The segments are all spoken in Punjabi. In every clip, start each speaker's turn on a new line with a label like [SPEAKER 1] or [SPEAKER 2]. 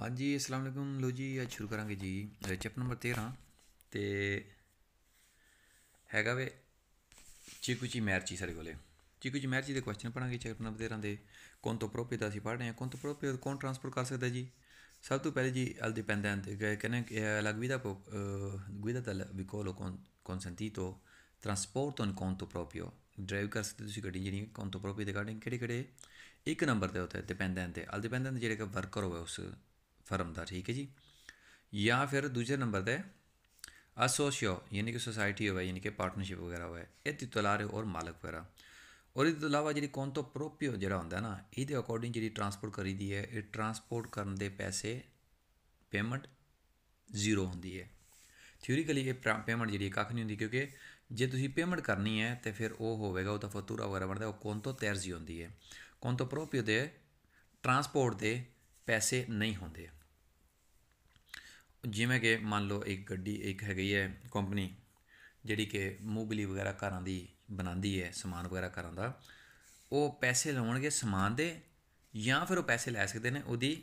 [SPEAKER 1] ਹਾਂਜੀ ਅਸਲਾਮ ਅਲੈਕੁਮ ਲੋ ਜੀ ਅੱਜ ਸ਼ੁਰੂ ਕਰਾਂਗੇ ਜੀ ਚੈਪਟਰ ਨੰਬਰ 13 ਤੇ ਹੈਗਾ ਵੇ ਚੀਕੂਚੀ ਮੈਰਚੀ ਸਾਡੇ ਕੋਲੇ ਚੀਕੂਚੀ ਮੈਰਚੀ ਦੇ ਕੁਐਸਚਨ ਪੜਾਂਗੇ ਚੈਪਟਰ ਨੰਬਰ 13 ਦੇ ਕੌਣ ਤੋਂ ਪ੍ਰੋਪੀ ਦਾ ਅਸੀਂ ਪੜ ਰਹੇ ਹਾਂ ਕੌਣ ਤੋਂ ਪ੍ਰੋਪੀ ਕੌਣ ਟ੍ਰਾਂਸਫਰ ਕਰ ਸਕਦਾ ਜੀ ਸਭ ਤੋਂ ਪਹਿਲੇ ਜੀ ਅਲ ਡਿਪੈਂਡੈਂਟ ਕਹਿੰਦੇ la guida guida del vicolo consentito ਔਨ in ਤੋਂ ਪ੍ਰੋਪੀਓ ਡਰਾਈਵ ਕਰ ਸਕਦੇ ਤੁਸੀਂ ਗੱਡੀ ਜਿਹੜੀ conto ਪ੍ਰੋਪੀ ਦੇ ਗਾਰਡਿੰਗ ਕਿਹੜੇ ਕਿਹੜੇ ਇੱਕ ਨੰਬਰ ਤੇ ਹੁੰਦਾ ਹੈ ਡਿਪੈਂਡੈਂਟ ਤੇ ਅਲ ਡਿਪੈਂਡੈਂਟ ਜਿਹੜੇ ਕਿ ਵਰਕਰ ਹੋਵੇ ਉਸ ਫਰਮ ਦਾ ਠੀਕ ਹੈ ਜੀ ਜਾਂ ਫਿਰ ਦੂਜੇ ਨੰਬਰ ਦਾ ਅਸੋਸੀਓ ਯਾਨੀ ਕਿ ਸੋਸਾਇਟੀ ਹੋਵੇ ਯਾਨੀ ਕਿ ਪਾਰਟਨਰਸ਼ਿਪ ਵਗੈਰਾ ਹੋਵੇ ਇਹ ਤਿਤਲਾਰੇ ਔਰ ਮਾਲਕ ਵਗੈਰਾ ਔਰ ਇਸ ਤੋਂ ਇਲਾਵਾ ਜਿਹੜੀ ਕੌਨ ਤੋਂ ਪ੍ਰੋਪੀਓ ਜਿਹੜਾ ਹੁੰਦਾ ਨਾ ਇਹਦੇ ਅਕੋਰਡਿੰਗ ਜਿਹੜੀ ਟਰਾਂਸਪੋਰਟ ਕਰੀਦੀ ਹੈ ਇਹ ਟਰਾਂਸਪੋਰਟ ਕਰਨ ਦੇ ਪੈਸੇ ਪੇਮੈਂਟ ਜ਼ੀਰੋ ਹੁੰਦੀ ਹੈ ਥਿਉਰੀਕਲੀ ਇਹ ਪੇਮੈਂਟ ਜਿਹੜੀ ਕੱਖ ਨਹੀਂ ਹੁੰਦੀ ਕਿਉਂਕਿ ਜੇ ਤੁਸੀਂ ਪੇਮੈਂਟ ਕਰਨੀ ਹੈ ਤੇ ਫਿਰ ਉਹ ਹੋਵੇਗਾ ਉਹ ਤਾਂ ਫਤੂਰਾ ਵਗੈਰਾ ਬਣਦਾ ਉਹ ਕੌਨ ਤੋਂ ਤੈਰਜ਼ੀ ਹੁੰਦੀ ਹੈ ਕੌਨ ਤੋਂ ਪ੍ਰੋਪੀਓ ਦੇ ਟਰਾਂਸਪੋਰਟ ਦੇ ਪੈਸੇ ਨਹੀਂ ਹੁੰਦੇ ਜਿਵੇਂ ਕਿ ਮੰਨ ਲਓ ਇੱਕ ਗੱਡੀ ਇੱਕ ਹੈਗੀ ਹੈ ਕੰਪਨੀ ਜਿਹੜੀ ਕਿ ਮੂਗਲੀ ਵਗੈਰਾ ਘਰਾਂ ਦੀ ਬਣਾਉਂਦੀ ਹੈ ਸਮਾਨ ਵਗੈਰਾ ਘਰਾਂ ਦਾ ਉਹ ਪੈਸੇ ਲਾਉਣਗੇ ਸਮਾਨ ਦੇ ਜਾਂ ਫਿਰ ਉਹ ਪੈਸੇ ਲੈ ਸਕਦੇ ਨੇ ਉਹਦੀ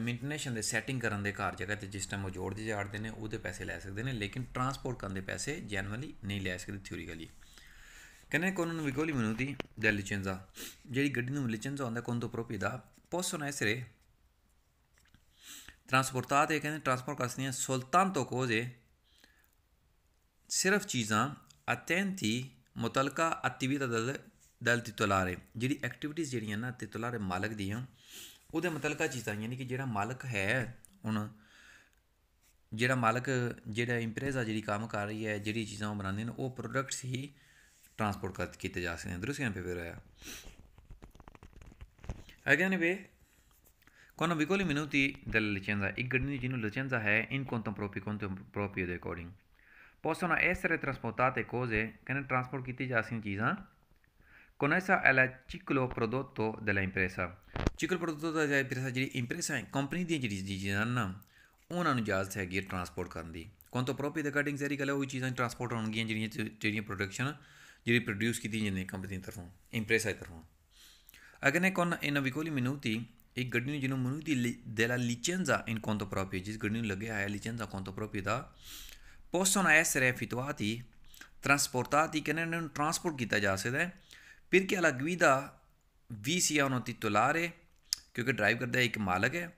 [SPEAKER 1] ਮੇਨਟੇਨੈਂਸ਼ਨ ਦੇ ਸੈਟਿੰਗ ਕਰਨ ਦੇ ਘਰ ਜਗ੍ਹਾ ਤੇ ਜਿਸ ਟਾਈਮ ਉਹ ਜੋੜਦੇ ਜਾੜਦੇ ਨੇ ਉਹਦੇ ਪੈਸੇ ਲੈ ਸਕਦੇ ਨੇ ਲੇਕਿਨ ਟਰਾਂਸਪੋਰਟ ਕਰਨ ਦੇ ਪੈਸੇ ਜਨਰਲੀ ਨਹੀਂ ਲੈ ਸਕਦੇ ਥਿਊਰੀਕਲੀ ਕਹਿੰਦੇ ਕੋਨਨ ਵਿਗੋਲੀ ਮਨੂਦੀ ਦੇ ਲਿਚੈਂਜ਼ਾ ਜਿਹੜੀ ਗੱਡੀ ਨੂੰ ਲਿਚੈਂਜ਼ਾ ਹੁੰਦਾ ਕੋਨ ਤੋਂ ਪ੍ਰੋਪੀ ਦਾ possono essere ਟਰਾਂਸਪੋਰਟਾਤੇ ਕਹਿੰਦੇ ਟਰਾਂਸਪੋਰਟ ਕਰ ਸਕਦੀਆਂ ਸੁਲਤਾਨ ਤੋਂ ਕੋਜ਼ੇ ਸਿਰਫ ਚੀਜ਼ਾਂ ਅਤੈਂਤੀ ਮੁਤਲਕਾ ਅਤੀਵਿਤ ਦਲ ਦਲ ਤਿਤੁਲਾਰੇ ਜਿਹੜੀ ਐਕਟੀਵਿਟੀਜ਼ ਜਿਹੜੀਆਂ ਨਾ ਤਿਤੁਲਾਰੇ ਮਾਲਕ ਦੀਆਂ ਉਹਦੇ ਮੁਤਲਕਾ ਚੀਜ਼ਾਂ ਯਾਨੀ ਕਿ ਜਿਹੜਾ ਮਾਲਕ ਹੈ ਹੁਣ ਜਿਹੜਾ ਮਾਲਕ ਜਿਹੜਾ ਇੰਪ੍ਰੈਜ਼ਾ ਜਿਹੜੀ ਕੰਮ ਕਰ ਰਹੀ ਹੈ ਜਿਹੜੀ ਚੀਜ਼ਾਂ ਉਹ ਬਣਾਉਂਦੇ ਨੇ ਉਹ ਪ੍ਰੋਡਕਟਸ ਹੀ ਟਰਾਂਸਪੋਰਟ ਕਰ ਕੀਤੇ ਜਾ ਸਕਦੇ ਨੇ ਦਰੁਸਤ ਇਹਨਾਂ ਪੇ ਹੋਇਆ Againbe, quando piccoli minuti della licenza, i gradini di licenza è in conto proprio, conto proprio di coding. Possono essere trasportate cose che ne trasporti ਕੀਤੀ ਜਾ ਸਕਦੀਆਂ connessa al ciclo prodotto dell'impresa. Ciclo prodotto dell'impresa ਜਿਹੜੀ ਇੰਪ੍ਰੈਸਾ ਹੈ ਕੰਪਨੀ ਦੀਆਂ ਜਿਹੜੀ ਚੀਜ਼ਾਂ ਹਨ ਉਹਨਾਂ ਨੂੰ ਜਾਲ ਹੈਗੀ ਟਰਾਂਸਪੋਰਟ ਕਰਨ ਦੀ ਕੋਂਟੋ ਪ੍ਰੋਪਰਟੀ ਦੇ ਕਟਿੰਗ ਸਾਰੀ ਕਲਾ ਉਹ ਚੀਜ਼ਾਂ ਟਰਾਂਸਪੋਰਟ ਹੋਣਗੀਆਂ ਜਿਹੜੀਆਂ ਜਿਹੜੀਆਂ ਪ੍ਰੋਡਕਸ਼ਨ ਜਿਹੜੀ ਪ੍ਰੋਡਿਊਸ ਕੀਤੀ ਜਾਂਦੀ ਕੰਪਨੀ ਦੀ ਤਰਫੋਂ ਇੰਪ੍ਰੈਸਾ ਦੀ ਤਰਫੋਂ Agane e navikoli minuti, e gădiniu genul minuti de la licența în conto proprie, gis gădiniu lăgea aia licența conto proprie, da, possono essere effettuati, trasportati, che ne transport kita ja sakda perché alla guida vi sia uno titolare, ਕਿਉਂਕਿ ਡਰਾਈਵ ਕਰਦਾ ਇੱਕ ਮਾਲਕ ਹੈ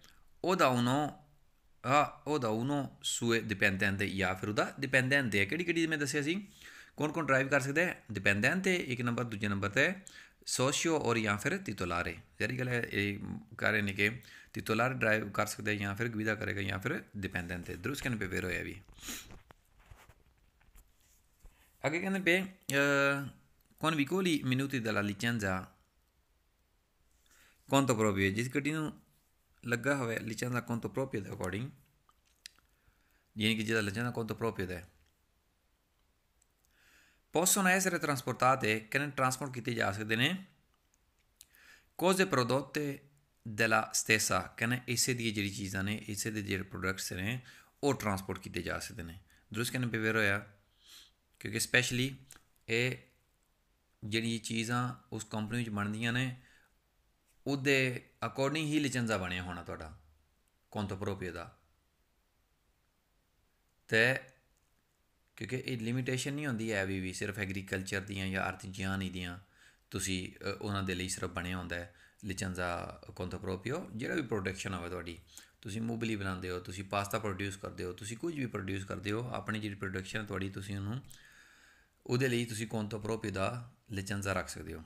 [SPEAKER 1] ਉਹਦਾ ਉਹਨੋਂ ਆ ਉਹਦਾ ਉਹਨੋਂ ਸੂਏ ਡਿਪੈਂਡੈਂਟ ਹੈ ਜਾਂ ਫਿਰ ਉਹਦਾ ਡਿਪੈਂਡੈਂਟ ਹੈ ਕਿਹੜੀ ਕਿਹੜੀ ਮੈਂ ਦੱਸਿਆ ਸੀ ਕੌਣ ਕੌਣ ਡਰਾਈਵ ਕਰ ਸਕਦਾ ਹੈ ਡਿਪੈਂਡੈਂਟ ਹੈ ਇੱਕ ਨੰਬਰ ਦੂਜੇ ਨੰਬਰ ਤੇ सोशियो और या फिर तितोलारे जारी गल कार्य ने के तितोलारे ड्राइव कर सकते हैं या फिर गुविदा करेगा या फिर डिपेंडेंट है दुरुस्त कहने पे वेर होया भी आगे कहने पे कौन विकोली मिनूती दलाली चंजा कौन तो प्रोपियो जिस गड्डी लगा हुआ लिचंजा कौन तो प्रोपियो अकॉर्डिंग यानी कि जिसका लिचंजा कौन तो प्रोपियो है possono essere trasportate che nel transport kit già si cose prodotte dalla stessa che ne esse di ਜਿਹੜੀ ਚੀਜ਼ਾਂ ਨੇ ਇਸੇ ਦੇ ਜਿਹੜੇ ਪ੍ਰੋਡਕਟਸ ਨੇ ਉਹ ਟਰਾਂਸਪੋਰਟ ਕੀਤੇ ਜਾ ਸਕਦੇ ਨੇ ਦਰੁਸਤ ਕਹਿੰਦੇ ਬੇਵੇਰ ਹੋਇਆ ਕਿਉਂਕਿ ਸਪੈਸ਼ਲੀ ਇਹ ਜਿਹੜੀ ਚੀਜ਼ਾਂ ਉਸ ਕੰਪਨੀ ਵਿੱਚ ਬਣਦੀਆਂ ਨੇ ਉਹਦੇ ਅਕੋਰਡਿੰਗ ਹੀ ਲਿਚੈਂਸਾ ਬਣਿਆ ਹੋਣਾ ਤੁਹਾਡਾ ਕੌਂਟੋ ਪ੍ਰੋਪਰੀਆ ਦਾ ਤੇ ਕਿਉਂਕਿ ਇਹ ਲਿਮਿਟੇਸ਼ਨ ਨਹੀਂ ਹੁੰਦੀ ਹੈ ਵੀ ਵੀ ਸਿਰਫ ਐਗਰੀਕਲਚਰ ਦੀਆਂ ਜਾਂ ਆਰਤੀਜੀਆਂ ਨਹੀਂ ਦੀਆਂ ਤੁਸੀਂ ਉਹਨਾਂ ਦੇ ਲਈ ਸਿਰਫ ਬਣਿਆ ਹੁੰਦਾ ਹੈ ਲਿਚੰਜ਼ਾ ਕੋਂਟੋ ਪ੍ਰੋਪੀਓ ਜਿਹੜਾ ਵੀ ਪ੍ਰੋਡਕਸ਼ਨ ਹੋਵੇ ਤੁਹਾਡੀ ਤੁਸੀਂ ਮੂਬਲੀ ਬਣਾਉਂਦੇ ਹੋ ਤੁਸੀਂ ਪਾਸਤਾ ਪ੍ਰੋਡਿਊਸ ਕਰਦੇ ਹੋ ਤੁਸੀਂ ਕੁਝ ਵੀ ਪ੍ਰੋਡਿਊਸ ਕਰਦੇ ਹੋ ਆਪਣੀ ਜਿਹੜੀ ਪ੍ਰੋਡਕਸ਼ਨ ਤੁਹਾਡੀ ਤੁਸੀਂ ਉਹਨੂੰ ਉਹਦੇ ਲਈ ਤੁਸੀਂ ਕੋਂਟੋ ਪ੍ਰੋਪੀ ਦਾ ਲਿਚੰਜ਼ਾ ਰੱਖ ਸਕਦੇ ਹੋ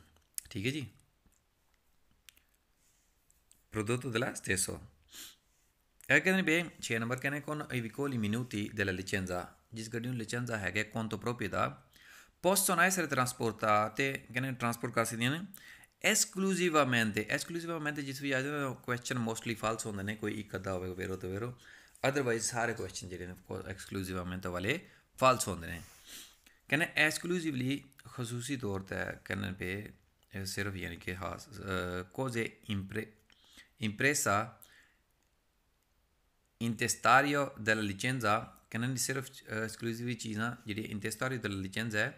[SPEAKER 1] ਠੀਕ ਹੈ ਜੀ prodotto della stesso. E ਕਹਿੰਦੇ ਬੇ 6 ਨੰਬਰ ਕਹਿੰਦੇ ਕੋਨ ਇਹ ਵੀ ਕੋਲੀ ਮਿਨੂਤੀ ਦੇ licenza ਜਿਸ ਗੱਡੀ ਨੂੰ gardinul ਹੈਗਾ hege, ਤੋਂ ਪ੍ਰੋਪੀ ਦਾ ਪੋਸਟੋਨ ਆਇਸਰ ਟਰਾਂਸਪੋਰਟਾ ਤੇ ਕਹਿੰਦੇ ਟਰਾਂਸਪੋਰਟ ਕਰ ਸਕਦੀਆਂ ਨੇ ਐਕਸਕਲੂਸਿਵਾ ਐਕਸਕਲੂਸਿਵਾ ਮੈਂ ਤੇ ਮੈਂ ਤੇ ਜਿਸ ਵੀ ਆ ਜਾਂਦਾ ਕੁਐਸਚਨ ਮੋਸਟਲੀ ਫਾਲਸ ਹੁੰਦੇ ਨੇ ਕੋਈ ਇੱਕ ਅੱਧਾ ਹੋਵੇ ਵੇਰੋ ਤੇ ਵੇਰੋ ਅਦਰਵਾਈਜ਼ ਸਾਰੇ ਕੁਐਸਚਨ ਜਿਹੜੇ ਨੇ ਐਕਸਕਲੂਸਿਵਾ ਮੈਂ ਤੇ ਵਾਲੇ ਫਾਲਸ ਹੁੰਦੇ ਨੇ ਕਹਿੰਦੇ ਐਕਸਕਲੂਸਿਵਲੀ ਖਸੂਸੀ ਤੌਰ ਤੇ ਕਹਿੰਨ ਪੇ ਸਿਰਫ ਯਾਨੀ ਕਿ ਹਾਸ ਕੋਜ਼ੇ ਇੰਪਰੇ ਇੰਪ੍ਰੈਸਾ intestario della licenza ਕਹਿੰਦੇ ਨੇ ਸਿਰਫ ਐਕਸਕਲੂਸਿਵਲੀ ਚੀਜ਼ਾਂ ਜਿਹੜੀ ਇੰਟੈਸਟੋਰੀ ਦਾ ਲੀਜੈਂਸ ਹੈ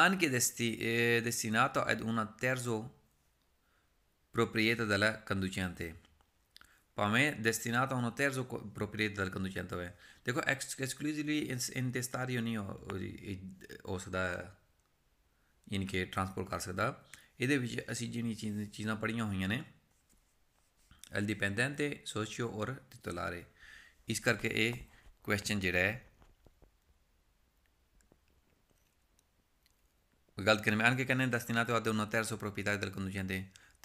[SPEAKER 1] anche eh, destinato ਐਡ una terzo ਪ੍ਰੋਪ੍ਰੀਏਟਾ della conducente ਭਾਵੇਂ destinato a una terzo proprietà del conducente ਦੇਖੋ ਐਕਸਕਲੂਸਿਵਲੀ ਇੰਟੈਸਟਾਰੀਓ ਨਹੀਂ ਹੋ ਸਕਦਾ ਇਨ ਕੇ ਟ੍ਰਾਂਸਪੋਰਟ ਕਰ ਸਕਦਾ ਇਹਦੇ ਵਿੱਚ ਅਸੀਂ ਜਿਹੜੀਆਂ ਚੀਜ਼ਾਂ ਪੜੀਆਂ ਹੋਈਆਂ ਨੇ ਐਲ ਡਿਪੈਂਡੈਂਟ ਸੋਸ਼ੀਓ ਔਰ ਟਿਟੋਲਾਰੇ ਇਸ ਕਰਕੇ ਇਹ ਕੁਐਸਚਨ ਜਿਹੜਾ ਹੈ ਗਲਤ ਕਰਨ ਮੈਂ ਕੇ ਕਹਿੰਨੇ 10 ਦਿਨਾਂ ਤੋਂ ਆਦੇ 6900 ਪ੍ਰੋਪੀਤਾ ਦਲ ਕੰਦੂ ਜਾਂਦੇ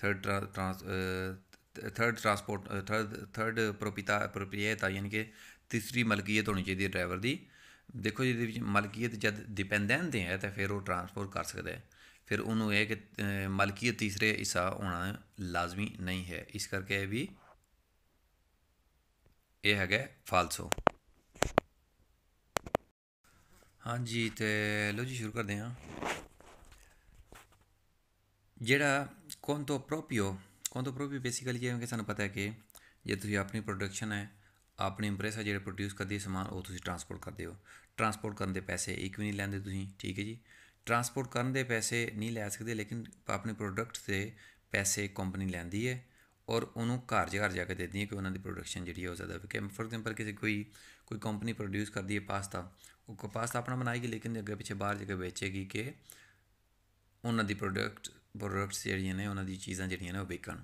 [SPEAKER 1] third trans third transport third third ਪ੍ਰੋਪੀਤਾ ਪ੍ਰੋਪਰੀਏਟ ਯਾਨੀ ਕਿ ਤੀਸਰੀ ਮਲਕੀਅਤ ਹੋਣੀ ਚਾਹੀਦੀ ਹੈ ਡਰਾਈਵਰ ਦੀ ਦੇਖੋ ਇਹਦੇ ਵਿੱਚ ਮਲਕੀਅਤ ਜਦ ਡਿਪੈਂਡੈਂਟ ਹੈ ਤਾਂ ਫਿਰ ਉਹ ਟ੍ਰਾਂਸਪੋਰਟ ਕਰ ਸਕਦਾ ਹੈ ਫਿਰ ਉਹਨੂੰ ਇਹ ਕਿ ਮਲਕੀਅਤ ਤੀਸਰੇ ਹਿੱਸਾ ਹੋਣਾ ਲਾਜ਼ਮੀ ਨਹੀਂ ਹੈ ਇਸ ਕਰਕੇ ਇਹ ਵੀ ਇਹ ਹੈਗਾ ਫਾਲਸੋ ਹਾਂ ਜੀ ਤੇ ਲੋ ਜੀ ਸ਼ੁਰੂ ਕਰਦੇ ਹਾਂ ਜਿਹੜਾ ਕੋਂਟੋ ਪ੍ਰੋਪੀਓ ਕੋਂਟੋ ਪ੍ਰੋਪੀਓ ਬੇਸਿਕਲੀ ਇਹ ਹੈ ਕਿ ਸਾਨੂੰ ਪਤਾ ਹੈ ਕਿ ਜੇ ਤੁਸੀਂ ਆਪਣੀ ਪ੍ਰੋਡਕਸ਼ਨ ਹੈ ਆਪਣੀ ਇੰਪ੍ਰੈਸ ਹੈ ਜਿਹੜੇ ਪ੍ਰੋਡਿਊਸ ਕਰਦੀ ਹੈ ਸਮਾਨ ਉਹ ਤੁਸੀਂ ਟਰਾਂਸਪੋਰਟ ਕਰਦੇ ਹੋ ਟਰਾਂਸਪੋਰਟ ਕਰਨ ਦੇ ਪੈਸੇ ਇੱਕ ਵੀ ਨਹੀਂ ਲੈਂਦੇ ਤੁਸੀਂ ਠੀਕ ਹੈ ਜੀ ਟਰਾਂਸਪੋਰਟ ਕਰਨ ਦੇ ਪੈਸੇ ਨਹੀਂ ਲੈ ਸਕਦੇ ਲੇਕਿਨ ਆਪਣੇ ਪ੍ਰੋਡਕਟ ਤੇ ਪੈਸੇ ਕੰਪਨੀ ਲੈਂਦੀ ਹੈ ਔਰ ਉਹਨੂੰ ਘਰ ਘਰ ਜਾ ਕੇ ਦੇਦੀਆਂ ਕਿ ਉਹਨਾਂ ਦੀ ਪ੍ਰੋਡਕਸ਼ਨ ਜਿਹੜੀ ਹੈ ਉਹ ਜ਼ਿਆਦਾ ਵਿਕੇ ਫੋਰ ਐਗਜ਼ਾਮਪਲ ਕਿਸੇ ਕੋਈ ਕੋਈ ਕੰਪਨੀ ਪ੍ਰੋਡਿਊਸ ਕਰਦੀ ਹੈ ਪਾਸਤਾ ਉਹ ਕੋ ਪਾਸਤਾ ਆਪਣਾ ਬਣਾਏਗੀ ਲੇਕਿਨ ਅੱਗੇ ਪਿੱਛੇ ਬਾਹਰ ਜਾ ਕੇ ਵੇਚੇਗੀ ਕਿ ਉਹਨਾਂ ਦੀ ਪ੍ਰੋਡਕਟ ਪ੍ਰੋਡਕਟਸ ਜਿਹੜੀਆਂ ਨੇ ਉਹਨਾਂ ਦੀ ਚੀਜ਼ਾਂ ਜਿਹੜੀਆਂ ਨੇ ਉਹ ਵੇਚਣ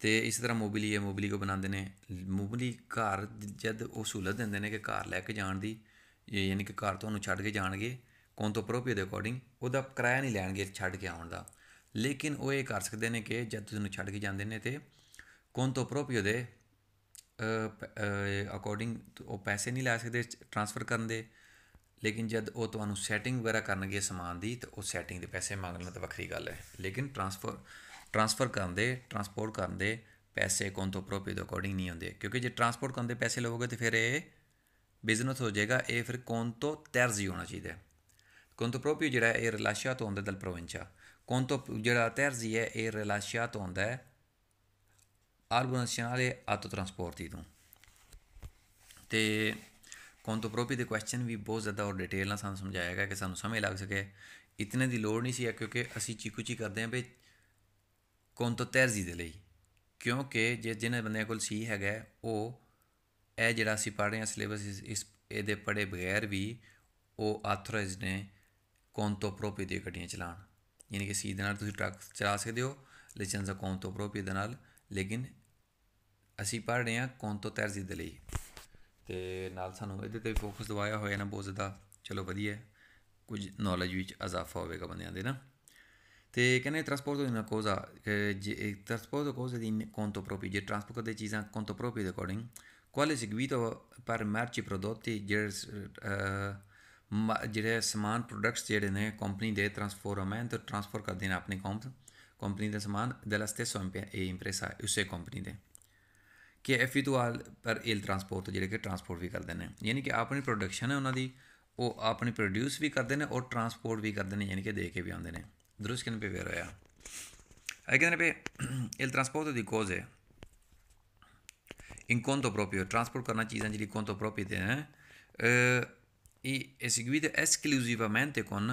[SPEAKER 1] ਤੇ ਇਸ ਤਰ੍ਹਾਂ ਮੋਬਿਲੀ ਹੈ ਮੋਬਿਲੀ ਕੋ ਬਣਾਉਂਦੇ ਨੇ ਮੋਬਿਲੀ ਘਰ ਜਦ ਉਹ ਸਹੂਲਤ ਦਿੰਦੇ ਨੇ ਕਿ ਘਰ ਲੈ ਕੇ ਜਾਣ ਦੀ ਯਾਨੀ ਕਿ ਘਰ ਤੋਂ ਉਹਨੂੰ ਛੱਡ ਕੇ ਜਾਣਗੇ ਕੋਨ ਤੋਂ ਪ੍ਰੋਪਰੀ ਦੇ ਅਕੋਰਡਿੰਗ ਉਹਦਾ ਕਿਰਾਇਆ ਨਹੀਂ ਲੈਣਗੇ ਛੱਡ ਕੇ ਆਉਣ ਦਾ ਲੇਕਿਨ ਉਹ ਇਹ ਕਰ ਸਕਦੇ ਨੇ ਕਿ ਜਦ ਤੁਸੀਂ ਉਹਨੂੰ ਛੱਡ ਕੇ ਜਾਂਦੇ ਨੇ ਤੇ ਤੋਂ ਪ੍ਰੋਪੀਓ ਦੇ ਅਕੋਰਡਿੰਗ ਉਹ ਪੈਸੇ ਨਹੀਂ ਲੈ ਸਕਦੇ ਟ੍ਰਾਂਸਫਰ ਕਰਨ ਦੇ ਲੇਕਿਨ ਜਦ ਉਹ ਤੁਹਾਨੂੰ ਸੈਟਿੰਗ ਵਗੈਰਾ ਕਰਨਗੇ ਸਮਾਨ ਦੀ ਤੇ ਉਹ ਸੈਟਿੰਗ ਦੇ ਪੈਸੇ ਮੰਗਣਾ ਤਾਂ ਵੱਖਰੀ ਗੱਲ ਹੈ ਲੇਕਿਨ ਟ੍ਰਾਂਸਫਰ ਟ੍ਰਾਂਸਫਰ ਕਰਨ ਦੇ ਟ੍ਰਾਂਸਪੋਰਟ ਕਰਨ ਦੇ ਪੈਸੇ ਤੋਂ ਪ੍ਰੋਪੀਓ ਦੇ ਅਕੋਰਡਿੰਗ ਨਹੀਂ ਹੁੰਦੇ ਕਿਉਂਕਿ ਜੇ ਟ੍ਰਾਂਸਪੋਰਟ ਕਰਨ ਦੇ ਪੈਸੇ ਲਵੋਗੇ ਤੇ ਫਿਰ ਇਹ ਬਿਜ਼ਨਸ ਹੋ ਜਾਏਗਾ ਇਹ ਫਿਰ ਤੋਂ ਤਰਜ਼ੀ ਹੋਣਾ ਚਾਹੀਦਾ ਤੋਂ ਪ੍ਰੋਪੀਓ ਜਿਹੜਾ ਇਹ ਰਲਾਸ਼ੀਆ ਤੋਂ ਹੁੰਦਾ ਦਲ ਪ੍ਰੋਵਿੰਚਾ ਜਿਹੜਾ ਤਰਜ਼ੀ Konto terzi è rilasciato ਹੈ all'Albo ਆਟੋ Autotrasporti ਤੋਂ ਤੇ ਪ੍ਰੋਪੀ ਦੇ ਕੁਐਸਚਨ ਵੀ ਬਹੁਤ ਜ਼ਿਆਦਾ ਔਰ ਡਿਟੇਲ ਨਾਲ ਸਾਨੂੰ ਸਮਝਾਇਆ ਗਿਆ ਕਿ ਸਾਨੂੰ ਸਮਝ ਲੱਗ ਸਕੇ ਇਤਨੇ ਦੀ ਲੋੜ ਨਹੀਂ ਸੀ ਕਿਉਂਕਿ ਅਸੀਂ ਚੀਕੂਚੀ ਕਰਦੇ ਹਾਂ ਵੀ ਤੋਂ ਤਰਜ਼ੀ ਦੇ ਲਈ ਕਿਉਂਕਿ ਜੇ ਜਿਹਨੇ ਬੰਦੇ ਕੋਲ ਸੀ ਹੈਗਾ ਉਹ ਇਹ ਜਿਹੜਾ ਅਸੀਂ ਪੜ੍ਹ ਰਹੇ ਹਾਂ ਸਿਲੇਬਸ ਇਸ ਇਹਦੇ ਪੜੇ ਬਗੈਰ ਵੀ ਉਹ ਆਥੋਰਾਈਜ਼ਡ ਨੇ ਤੋਂ ਪ੍ਰੋਪੀ ਦੇ ਗੱਡੀਆਂ ਚਲਾਉਣ ਯਾਨੀ ਕਿ ਸੀ ਦੇ ਨਾਲ ਤੁਸੀਂ ਟਰੱਕ ਚਲਾ ਸਕਦੇ ਹੋ ਲਾਇਸੈਂਸ ਕੌਨ ਤੋਂ ਪ੍ਰੋਪੀ ਦੇ ਨਾਲ ਲੇਕਿਨ ਅਸੀਂ ਪੜ੍ਹ ਰਹੇ ਹਾਂ ਕੌਨ ਤੋਂ ਤਰਜ਼ੀ ਦੇ ਲਈ ਤੇ ਨਾਲ ਸਾਨੂੰ ਇਹਦੇ ਤੇ ਫੋਕਸ ਦਵਾਇਆ ਹੋਇਆ ਨਾ ਬਹੁਤ ਜ਼ਿਆਦਾ ਚਲੋ ਵਧੀਆ ਕੁਝ ਨੌਲੇਜ ਵਿੱਚ ਅਜ਼ਾਫਾ ਹੋਵੇਗਾ ਬੰਦਿਆਂ ਦੇ ਨਾ ਤੇ ਕਹਿੰਦੇ ਟਰਾਂਸਪੋਰਟ ਤੋਂ ਇਹਨਾਂ ਕੋਜ਼ਾ ਜੇ ਟਰਾਂਸਪੋਰਟ ਤੋਂ ਕੋਜ਼ਾ ਦੀ ਤੋਂ ਪ੍ਰੋਪੀ ਜੇ ਟਰਾਂਸਪੋਰਟ ਦੇ ਚੀਜ਼ਾਂ ਤੋਂ ਪ੍ਰੋਪੀ ਦੇ ਅਕੋਰਡਿੰਗ quale ਪਰ ਮਾਰਚੀ ਪ੍ਰੋਡਕਟ ਜੇ जोड़े समान प्रोडक्ट्स जोड़े ने कंपनी के ट्रांसफॉर्म है तो ट्रांसफोर कर देने अपनी कॉम कंपनी के समान दिलस्ते ए ये इंप्रेसा उस कंपनी के के एफ ई टू आल पर एल ट्रांसपोर्ट जो कि ट्रांसपोर्ट भी करते हैं यानी कि अपनी प्रोडक्शन है उन्होंने वो अपनी प्रोड्यूस भी करते हैं और ट्रांसपोर्ट भी करते हैं यानी कि दे के भी आते हैं दुरुस्त कहने पे फिर होया कहने पे एल ट्रांसपोर्ट की कोज है इनकोन तो प्रोपी ट्रांसपोर्ट करना चीज़ा जी कौन तो प्रोपी देने eseguite esclusivamente con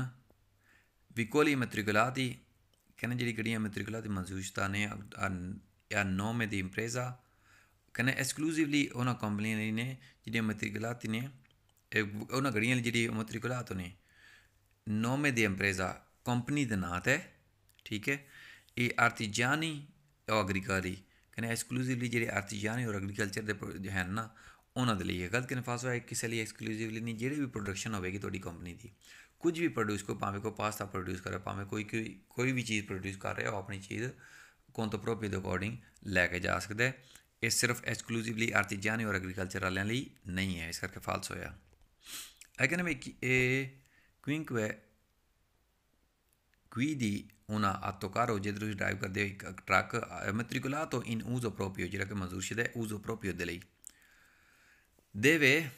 [SPEAKER 1] vicoli immatricolati कन्नै जेह्ड़ी गड्डियां immatricolati मंजूर ताने a nome di impresa कन्नै esclusively उ'नें कंपनियें लेई ने जेह्ड़ियां immatricolati ने उ'नें गड्डियें लेई जेह्ड़ी immatricolati ने nome di impresa कंपनी दे नांऽ ते ठीक ऐ एह् आर्टिजानी और एग्रीकल्चर कन्नै ऐक्सक्लूसिवली जेह्ड़े आर्टिजानी और एग्रीकल्चर दे हैन ना ਉਹਨਾਂ ਦੇ ਲਈ ਗਲਤ ਇਨਫਾਸ ਹੋਇਆ ਕਿਸੇ ਲਈ ਐਕਸਕਲੂਸਿਵਲੀ ਨਹੀਂ ਜਿਹੜੀ ਵੀ ਪ੍ਰੋਡਕਸ਼ਨ ਹੋਵੇਗੀ ਤੁਹਾਡੀ ਕੰਪਨੀ ਦੀ ਕੁਝ ਵੀ ਪ੍ਰੋਡਿਊਸ ਕੋ ਭਾਵੇਂ ਕੋ ਪਾਸਤਾ ਪ੍ਰੋਡਿਊਸ ਕਰੇ ਭਾਵੇਂ ਕੋਈ ਕੋਈ ਵੀ ਚੀਜ਼ ਪ੍ਰੋਡਿਊਸ ਕਰ ਰਿਹਾ ਹੋ ਆਪਣੀ ਚੀਜ਼ ਕੋਨਤ ਪ੍ਰੋਪੀ ਦੇ ਅਕੋਰਡਿੰਗ ਲੈ ਕੇ ਜਾ ਸਕਦਾ ਹੈ ਇਹ ਸਿਰਫ ਐਕਸਕਲੂਸਿਵਲੀ ਆਰਟੀਜੀਆਨੀ ਔਰ ਐਗਰੀਕਲਚਰ ਵਾਲਿਆਂ ਲਈ ਨਹੀਂ ਹੈ ਇਸ ਕਰਕੇ ਫਾਲਸ ਹੋਇਆ ਐਕਨੋਮਿਕ ਇਹ ਕੁਇੰਕਵੇ guidi una ਡਰਾਈਵ ਕਰਦੇ il ਇੱਕ ਟਰੱਕ truck ਤੋਂ ਇਨ uso proprio, ਜਿਹੜਾ ਕਿ manzusce ਹੈ uso proprio ਦੇ ਲਈ deve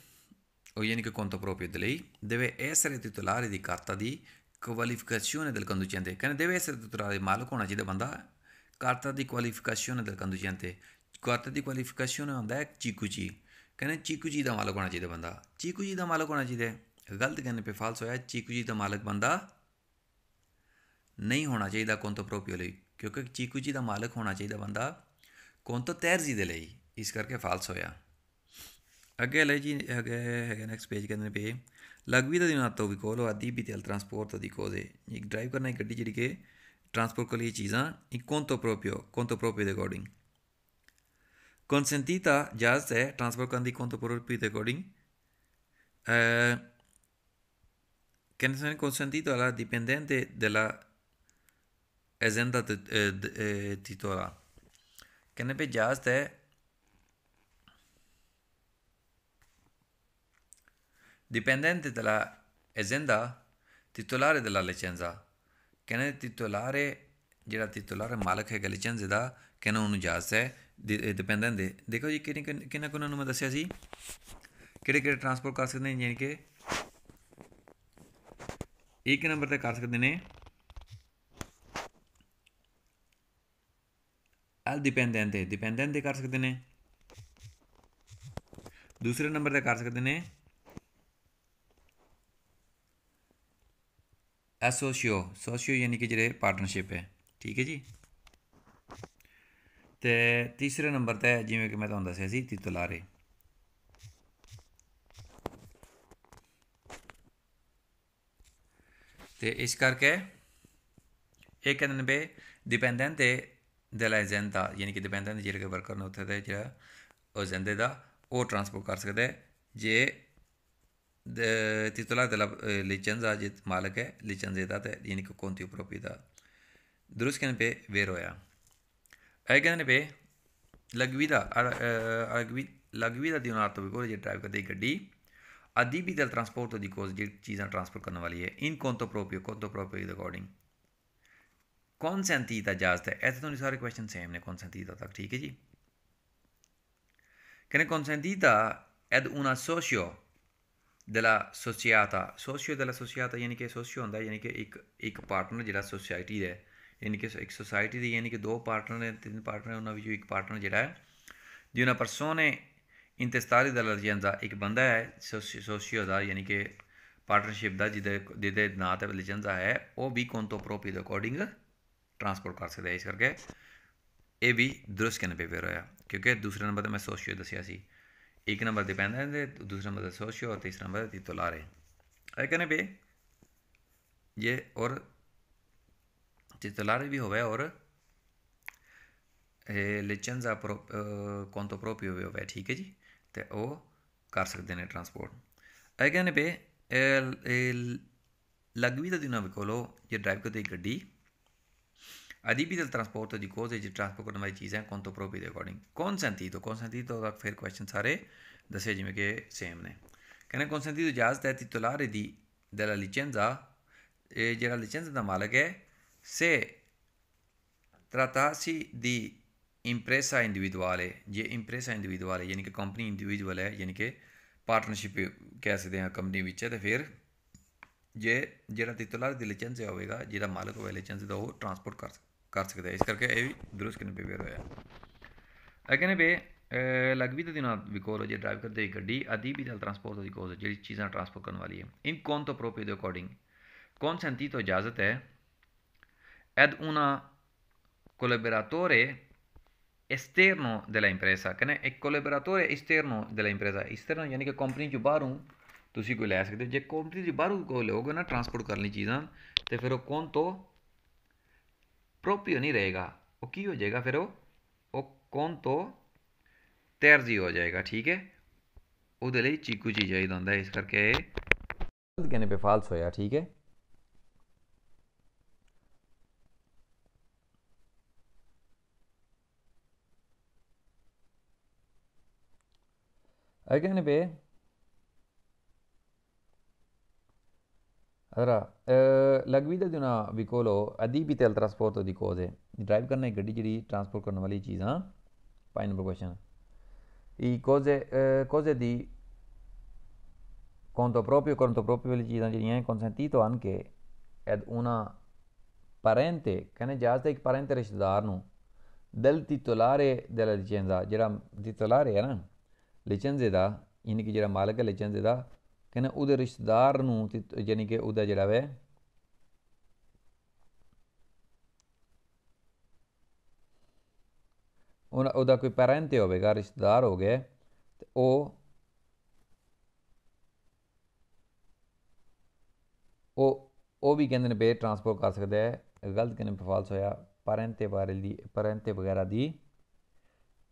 [SPEAKER 1] o ienică conto proprio di lei, deve essere titolare di carta di qualificazione del conducente. Quindi deve essere titolare di malo con la ਚਾਹੀਦਾ banda, carta di qualificazione del conducente. Carta di qualificazione ਹੁੰਦਾ ਹੈ ਚੀਕੂ ਜੀ CQG da malo con la ਹੋਣਾ banda. CQG da malo con la ਹੋਣਾ ਚਾਹੀਦਾ ਗਲਤ ਕਹਿੰਦੇ ਪੇ ਫਾਲਸ ਹੋਇਆ ਚੀਕੂ ਜੀ ਦਾ ਮਾਲਕ ਬੰਦਾ ਨਹੀਂ ਹੋਣਾ ਚਾਹੀਦਾ ਤੋਂ ਪ੍ਰੋਪੀਓ ਲਈ ਕਿਉਂਕਿ ਚੀਕੂ ਜੀ ਦਾ ਮਾਲਕ ਹੋਣਾ ਚਾਹੀਦਾ ਬੰਦਾ ਤੋਂ ਤੈਰਜੀ ਦੇ ਲਈ ਇਸ ਕਰਕੇ ਫਾਲਸ ਹੋਇਆ Agheology नेक्स्ट पेज करने पे लघवीर दिनातो विकोलो आदि भी तेल ट्रांसपोर्ट दी कोजे एक ड्राइव करना एक गड्डी जेडी के ट्रांसपोर्ट के लिए चीज़ां एक कोंतो प्रोपियो कोंतो प्रोपियो दे अकॉर्डिंग कंसेंटीता जहाज है ट्रांसपोर्ट करने की कोंतो प्रोपियो दे according Canzone consentito alla dipendente dell'azienda titolare. Che ne peggiaste Dipendente dalla azienda titolare della licenza, che ne titolare ਜਿਹੜਾ titolare ਮਾਲਕ ਹੈਗਾ ਲਾਇਸੈਂਸ ਦਾ ਕਿਹਨਾਂ ਨੂੰ ਇਜਾਜ਼ਤ ਹੈ ਡਿਪੈਂਡੈਂਟ ਦੇ ਦੇਖੋ ਜੀ ਕਿਹਨੇ ਕਿਹਨਾਂ ਕੋਨਾਂ ਨੂੰ ਮੈਂ ਦੱਸਿਆ ਸੀ ਕਿਹੜੇ ਕਿਹੜੇ ਟਰਾਂਸਪੋਰਟ ਕਰ ਸਕਦੇ ਨੇ ਜਾਨੀ ਕਿ ਇੱਕ ਨੰਬਰ ਤੇ ਕਰ ਸਕਦੇ ਨੇ ਐਲ ਡਿਪੈਂਡੈਂਟ ਦੇ ਡਿਪੈਂਡੈਂਟ ਦੇ ਕਰ ਸਕਦੇ ਨੇ ਦੂਸਰੇ ਨੰਬਰ ਤੇ ਕਰ ਸਕਦੇ ਨੇ ਐਸੋਸੀਓ ਸੋਸੀਓ ਯਾਨੀ ਕਿ ਜਿਹੜੇ ਪਾਰਟਨਰਸ਼ਿਪ ਹੈ ਠੀਕ ਹੈ ਜੀ ਤੇ ਤੀਸਰੇ ਨੰਬਰ ਤੇ ਜਿਵੇਂ ਕਿ ਮੈਂ ਤੁਹਾਨੂੰ ਦੱਸਿਆ ਸੀ ਤਿਤਲਾਰੇ ਤੇ ਇਸ ਕਰਕੇ ਇਹ ਕਹਿੰਦੇ ਨੇ ਡਿਪੈਂਡੈਂਟ ਤੇ ਦਲਾ ਯਾਨੀ ਕਿ ਡਿਪੈਂਡੈਂਟ ਜਿਹੜੇ ਵਰਕਰ ਨੇ ਉੱਥੇ ਦੇ ਜਿਹੜਾ ਉਹ ਜ਼ਿੰਦੇ ਦਾ ਉਹ ਟਰਾਂਸਪੋਰਟ ਕਰ ਸਕਦੇ ਜੇ titular de la e, licența malică, licențiatate din contiu proprietatea. Drusken pe veroia. Aigan pe ਲਗਵੀਦਾ ਲਗਵੀਦਾ ਦੀ ਉਹਨਾਂ ਤੋਂ ਕੋਈ ਡਰਾਈਵ ਕਰਦੀ ਗੱਡੀ ਅਦੀਬੀ ਦਲ ਟਰਾਂਸਪੋਰਟ ਦੀ ਕੋਸ ਜਿਹੜੀ ਚੀਜ਼ਾਂ ਟਰਾਂਸਫਰ ਕਰਨ ਵਾਲੀ ਹੈ ਇਨ ਕੋਂਤੋ ਪ੍ਰੋਪਰੀਓ ਕੋਂਤੋ ਪ੍ਰੋਪਰੀਓ ਦੇ ਅਕੋਰਡਿੰਗ ਕੌਨਸੈਂਤੀ ਦਾ ਜਾਜ਼ਤ ਹੈ ਇੱਥੇ ਤੁਹਾਨੂੰ ਸਾਰੇ ਕੁਐਸਚਨ ਸੇਮ ਨੇ ਕੌਨਸੈਂਤੀ ਦਾ ਤੱਕ ਠੀਕ ਹੈ ਜੀ ਕਹਿੰਦੇ ਕੌਨਸੈਂਤੀ ਦਾ ਐਦ ਉਨਾ ਸੋਸ਼ੀਓ ਦਲਾ ਸੋਸੀਆਤਾ ਸੋਸੀਓ ਦਲਾ sociata ਯਾਨੀ ਕਿ socio ਹੁੰਦਾ ਯਾਨੀ ਕਿ ਇੱਕ ਇੱਕ ਪਾਰਟਨਰ ਜਿਹੜਾ ਸੋਸਾਇਟੀ ਦਾ ਯਾਨੀ ਕਿ ਇੱਕ ਸੋਸਾਇਟੀ ਦੀ ਯਾਨੀ ਕਿ ਦੋ ਪਾਰਟਨਰ ਨੇ ਤਿੰਨ ਪਾਰਟਨਰ ਉਹਨਾਂ ਵਿੱਚੋਂ ਇੱਕ ਪਾਰਟਨਰ ਜਿਹੜਾ ਹੈ ਦੀ ਉਹਨਾਂ ਪਰਸੋਨੇ ਇੰਤਸਤਾਰੀ ਦਲਾ ਅਜੰਦਾ ਇੱਕ ਬੰਦਾ ਹੈ ਸੋਸ਼ੀਓ ਦਾ ਯਾਨੀ ਕਿ ਪਾਰਟਨਰਸ਼ਿਪ ਦਾ ਜਿਹਦੇ ਦੇ ਦੇ ਨਾਂ ਤੇ ਲਿਜੰਦਾ ਹੈ ਉਹ ਵੀ ਤੋਂ ਪ੍ਰੋਪੀ ਦੇ ਅਕੋਰਡਿੰਗ ਟ੍ਰਾਂਸਪੋਰਟ ਕਰ ਸਕਦਾ ਹੈ ਇਸ ਕਰਕੇ ਇਹ ਵੀ ਦਰਸ ਕਰਨ ਪੇ ਹੋਇਆ ਕਿਉਂਕਿ ਦੂਸਰੇ ਨੰਬਰ ਤੇ ਮੈਂ ਸੋਸ਼ੀਓ ਦੱਸਿਆ ਸੀ एक नंबर डिपेंडेंस रहते दूसरे नंबर सोशियो और तीसरा नंबर ला रहे अरे कहने पे ये और रहे भी हो गया और लिचेंजा प्रो कौन तो प्रोपी हो गया ठीक है जी तो वो कर सकते हैं ट्रांसपोर्ट अरे कहने पे लगवी तो दिनों को ये ड्राइव करते गड्डी adibiti ਦੇ trasporto ਦੀ cose e di trasporto करने वाली ਤੋਂ ਪ੍ਰੋਬੀ ਦੇ ਅਕੋਰਡਿੰਗ दे अकॉर्डिंग ਦਾ ਫਿਰ ਕੁਐਸਚਨ ਸਾਰੇ ਦੱਸੇ ਜਿਵੇਂ ਕਿ ਸੇਮ ਨੇ ਕਹਿੰਦੇ ਕੌਨਸੈਂਟੀ ਤੋਂ ਇਜਾਜ਼ਤ ਹੈ ਤਿਤੁਲਾਰੇ ਦੀ ਦਲਾ ਲਿਚੈਂਜ਼ਾ ਇਹ ਜਿਹੜਾ ਲਿਚੈਂਜ਼ ਦਾ ਮਾਲਕ ਹੈ ਸੇ tratarsi ਦੀ ਇੰਪ੍ਰੈਸਾ individuale ਜੇ ਇੰਪ੍ਰੈਸਾ individuale ਯਾਨੀ ਕਿ ਕੰਪਨੀ ਇੰਡੀਵਿਜੂਅਲ ਹੈ ਯਾਨੀ ਕਿ ਪਾਰਟਨਰਸ਼ਿਪ ਕਹਿ ਸਕਦੇ ਹਾਂ ਕੰਪਨੀ ਵਿੱਚ ਹੈ ਤੇ ਫਿਰ ਜੇ ਜਿਹੜਾ ਤਿਤੁਲਾਰ ਦੀ ਲਾਇਸੈਂਸ ਹੋਵੇਗਾ ਜਿਹਦਾ ਮਾਲਕ ਹੋਵੇ ਲਾਇਸੈਂਸ ਦਾ ਉਹ ਟਰਾਂਸਪੋਰਟ ਕਰ ਸਕਦਾ ਕਰ ਸਕਦਾ ਇਸ ਕਰਕੇ ਇਹ ਵੀ ਦਰੁਸਤ ਕਿਨ ਬਿਹੇਵੀਅਰ ਹੋਇਆ ਅਗੇ ਨੇ ਬੇ ਲਗਵੀ ਤੇ ਦਿਨਾਂ ਵਿਕੋਲ ਹੋ ਜੇ ਡਰਾਈਵ ਕਰਦੇ ਗੱਡੀ ਆਦੀ ਵੀ ਦਲ ਟਰਾਂਸਪੋਰਟ ਦੀ ਕੋਸ ਜਿਹੜੀ ਚੀਜ਼ਾਂ ਟਰਾਂਸਪੋਰਟ ਕਰਨ ਵਾਲੀ ਹੈ ਇਨ ਕੌਨ ਤੋਂ ਪ੍ਰੋਪੀ ਦੇ ਅਕੋਰਡਿੰਗ ਕੌਨ ਸੰਤੀ ਤੋਂ ਇਜਾਜ਼ਤ ਹੈ ਐਦ ਉਹਨਾਂ ਐਸਟਰਨੋ ਦੇ ਲਾ impresa ਕਹਿੰਦੇ ਇੱਕ ਐਸਟਰਨੋ ਦੇ ਲਾ impresa esterno ਯਾਨੀ ਕਿ ਕੰਪਨੀ ਚੋਂ ਬਾਹਰੋਂ ਤੁਸੀਂ ਕੋਈ ਲੈ ਸਕਦੇ ਹੋ ਜੇ ਕੰਪਨੀ ਦੇ ਬਾਹਰੋਂ ਕੋਈ ਲਓਗੇ ਨਾ ਟਰਾਂਸਪੋਰਟ ਕਰਨ ਲਈ ਚੀਜ਼ਾਂ ਤੇ ਫਿਰ ਉਹ ਕੌਨ ਤੋਂ प्रोपियो नहीं रहेगा वो की हो जाएगा फिर वो वो कौन तो तैरजी हो जाएगा ठीक है वो चीकू जी चाहिए होंगे इस करके कहने पे फाल्स होया ठीक है अगर कहने पे Allora, eh, la guida di una vicolo adibita al trasporto di cose. Drive करना एक गड्डी जेह्ड़ी ट्रांसपोर्ट करने वाली चीज़ हां फाइव नंबर क्वेश्चन ई कोजे कोजे दी conto proprio conto proprio le चीज़ां consentito anche ad una parente कन्नै जाचदा il parente रिश्तेदार नू del titolare della licenza जेह्ड़ा titolare ऐ ना licenze दा यानी कि जेह्ड़ा मालक licenze दा ਕਹਿੰਦਾ ਉਹਦੇ ਰਿਸ਼ਤੇਦਾਰ ਨੂੰ ਯਾਨੀ ਕਿ ਉਹਦਾ ਜਿਹੜਾ ਵੈ ਉਹਨਾਂ ਉਹਦਾ ਕੋਈ ਪੈਰੈਂਟ ਹੋਵੇਗਾ ਰਿਸ਼ਤੇਦਾਰ ਹੋ ਗਿਆ ਤੇ ਉਹ ਉਹ ਉਹ ਵੀ ਕਹਿੰਦੇ ਨੇ ਬੇ ਟ੍ਰਾਂਸਫਰ ਕਰ ਸਕਦਾ ਹੈ ਗਲਤ ਕਿਨੇ ਫਾਲਸ ਹੋਇਆ ਪੈਰੈਂਟ ਤੇ ਬਾਰੇ ਦੀ ਪੈਰੈਂਟ ਤੇ ਵਗੈਰਾ ਦੀ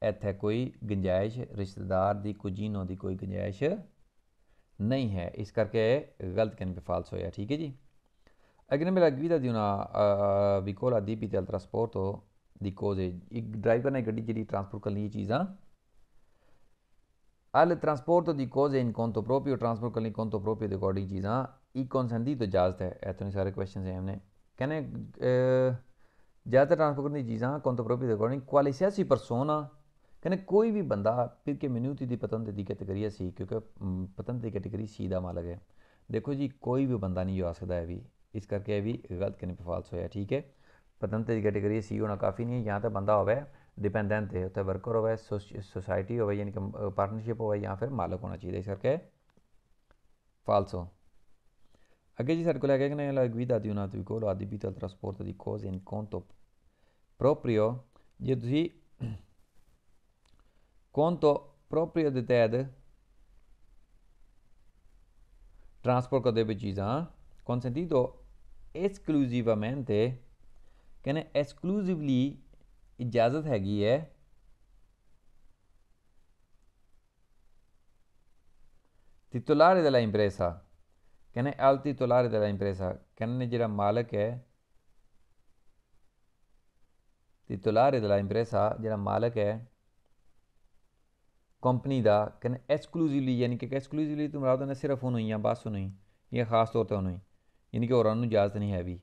[SPEAKER 1] ਇੱਥੇ ਕੋਈ ਗੁੰਜਾਇਸ਼ ਰਿਸ਼ਤੇਦਾਰ ਦੀ ਕੁਜੀਨੋ ਦੀ ਕੋਈ ਗੁੰਜਾਇਸ਼ ਨਹੀਂ ਹੈ ਇਸ ਕਰਕੇ ਗਲਤ ਕਹਿਣ ਤੇ ਫਾਲਸ ਹੋਇਆ ਠੀਕ ਹੈ ਜੀ ਅਗਰ ਮੇਰਾ ਗਵੀਦਾ ਦਾ ਦਿਉਨਾ ਵਿਕੋਲਾ ਦੀਪੀ ਤੇ ਅਲਟਰਾ ਦੀ ਕੋਜ਼ ਇੱਕ ਡਰਾਈਵਰ ਨੇ ਗੱਡੀ ਜਿਹੜੀ ਟਰਾਂਸਪੋਰਟ ਕਰਨੀ ਇਹ ਚੀਜ਼ਾਂ al trasporto ਦੀ cose ਇਨ conto ਪ੍ਰੋਪੀਓ ट्रांसपोर्ट ਕਰਨੀ conto ਪ੍ਰੋਪੀਓ ਦੇ ਅਕੋਰਡਿੰਗ ਚੀਜ਼ਾਂ ਇਹ ਕਨਸੈਂਟ ਤੋਂ ਇਜਾਜ਼ਤ ਹੈ ਇਤਨੇ ਸਾਰੇ ਕੁਐਸਚਨਸ ਹੈ ਹਮਨੇ ਕਹਿੰਦੇ ਜ਼ਿਆਦਾ ਟ੍ਰਾਂਸਪੋਰਟ ਦੀ ਚੀਜ਼ਾਂ conto ਪ੍ਰੋਪੀਓ ਦੇ ਅਕੋਰਡਿੰਗ qualsiasi ਪਰਸੋਨਾ ਕਹਿੰਦੇ ਕੋਈ ਵੀ ਬੰਦਾ ਕਿ ਮਨਿਊਤੀ ਦੀ ਪਤਨ ਦੀ ਕੈਟਾਗਰੀ ਸੀ ਕਿਉਂਕਿ ਪਤਨ ਦੀ ਕੈਟਾਗਰੀ ਸੀ ਦਾ ਮਾਲਕ ਹੈ ਦੇਖੋ ਜੀ ਕੋਈ ਵੀ ਬੰਦਾ ਨਹੀਂ ਜਾ ਸਕਦਾ ਹੈ ਵੀ ਇਸ ਕਰਕੇ ਇਹ ਵੀ ਗਲਤ ਕਿਨ ਪਰ ਫਾਲਸ ਹੋਇਆ ਠੀਕ ਹੈ ਪਤਨ ਦੀ ਕੈਟਾਗਰੀ ਸੀ ਹੋਣਾ ਕਾਫੀ ਨਹੀਂ ਹੈ ਜਾਂ ਤਾਂ ਬੰਦਾ ਹੋਵੇ ਡਿਪੈਂਡੈਂਟ ਹੈ ਉੱਤੇ ਵਰਕਰ ਹੋਵੇ ਸੋਸਾਇਟੀ ਹੋਵੇ ਯਾਨੀ ਕਿ ਪਾਰਟਨਰਸ਼ਿਪ ਹੋਵੇ ਜਾਂ ਫਿਰ ਮਾਲਕ ਹੋਣਾ ਚਾਹੀਦਾ ਇਸ ਕਰਕੇ ਫਾਲਸੋ ਅੱਗੇ ਜੀ ਸਾਡੇ ਕੋਲ ਹੈਗਾ ਕਿ ਨਹੀਂ ਵੀ ਦਾਦੀ ਉਹਨਾਂ ਤੋਂ ਕੋਲ ਆਦੀ ਤਲ ਟਰਾਂਸਪੋਰਟ ਦੀ ਕੋਜ਼ ਇਨ ਕੋਨਟੋ ਪ੍ਰੋਪਰੀਓ ਜੇ ਤੁਸੀਂ conto quanto propriedade trasporto di cisa eh? consentito esclusivamente ਕਹਿੰਦੇ ਐਕਸਕਲੂਸਿਵਲੀ ਇਜਾਜ਼ਤ ਹੈਗੀ è, eh? titolare della impresa che ਕਹਿੰਦੇ al titolare della impresa ਕਹਿੰਦੇ ਜਿਹੜਾ ਮਾਲਕ ਹੈ titolare della impresa ਜਿਹੜਾ ਮਾਲਕ ਹੈ कंपनी का कहने एक्सकलूसिवली यानी कि एक्सकलूसिवली तो मराद सिर्फ उन्होंने या बस उन्होंने या खास तौर पर उन्होंने यानी कि औरों इजाजत नहीं है भी